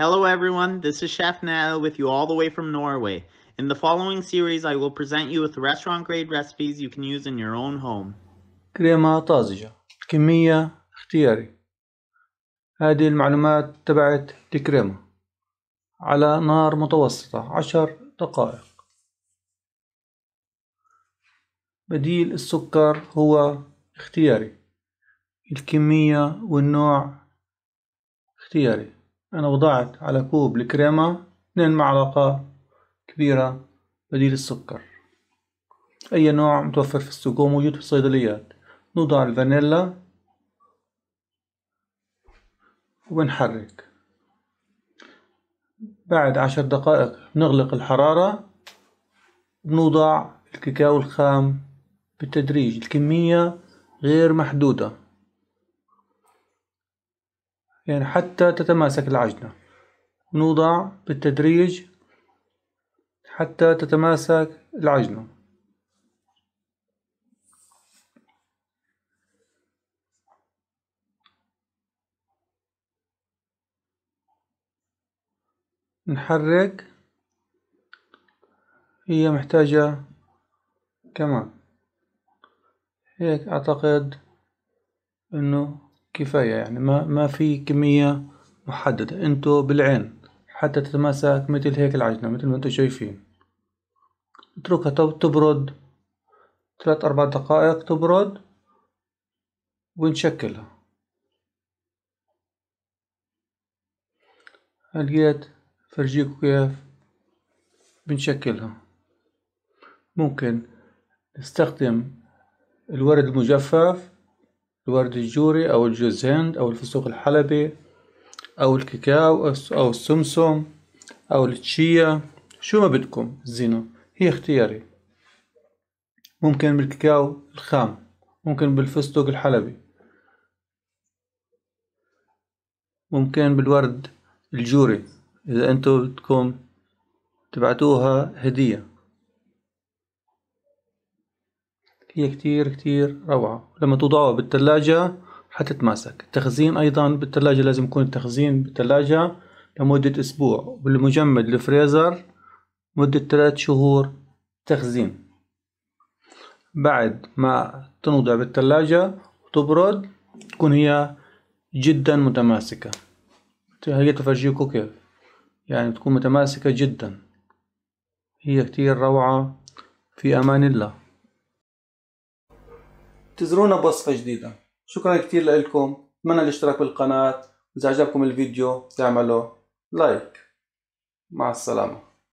Hello everyone, this is Chef Nana with you all the way from Norway. In the following series, I will present you with restaurant grade recipes you can use in your own home. كريمة طازجة كمية اختياري هذه المعلومات تبعت الكريمة على نار متوسطة عشر دقائق بديل السكر هو اختياري الكمية والنوع اختياري أنا وضعت على كوب الكريمة اثنين معلقة كبيرة بديل السكر أي نوع متوفر في السوق وموجود في الصيدليات نوضع الفانيلا ونحرك بعد عشر دقائق نغلق الحرارة نوضع الكاكاو الخام بالتدريج الكمية غير محدودة يعني حتى تتماسك العجنة نوضع بالتدريج حتى تتماسك العجنة نحرك هي محتاجة كمان هيك أعتقد إنه كفاية يعني ما ما في كمية محددة انتو بالعين حتى تتماسك مثل هيك العجنة مثل ما انتو شايفين اتركها تبرد ثلاث اربع دقائق تبرد ونشكلها هلقيت فرجيكم كيف بنشكلها ممكن نستخدم الورد المجفف الورد الجوري أو الجوزهند أو الفستق الحلبي أو الكاكاو أو السمسم أو التشيا شو ما بدكم الزينة هي اختياري ممكن بالكاكاو الخام ممكن بالفستق الحلبي ممكن بالورد الجوري إذا أنتم بدكم تبعتوها هدية هي كتير كتير روعة لما توضعها بالتلاجة حتتماسك التخزين أيضا بالتلاجة لازم يكون التخزين بالتلاجة لمدة أسبوع بالمجمد الفريزر مدة ثلاث شهور تخزين بعد ما تنوضع بالتلاجة وتبرد تكون هي جدا متماسكة هي تفرجيكو كيف يعني تكون متماسكة جدا هي كتير روعة في أمان الله تزرونا بوصفة جديدة شكرا كثير لكم اتمنى الاشتراك بالقناة واذا عجبكم الفيديو تعملوا لايك مع السلامة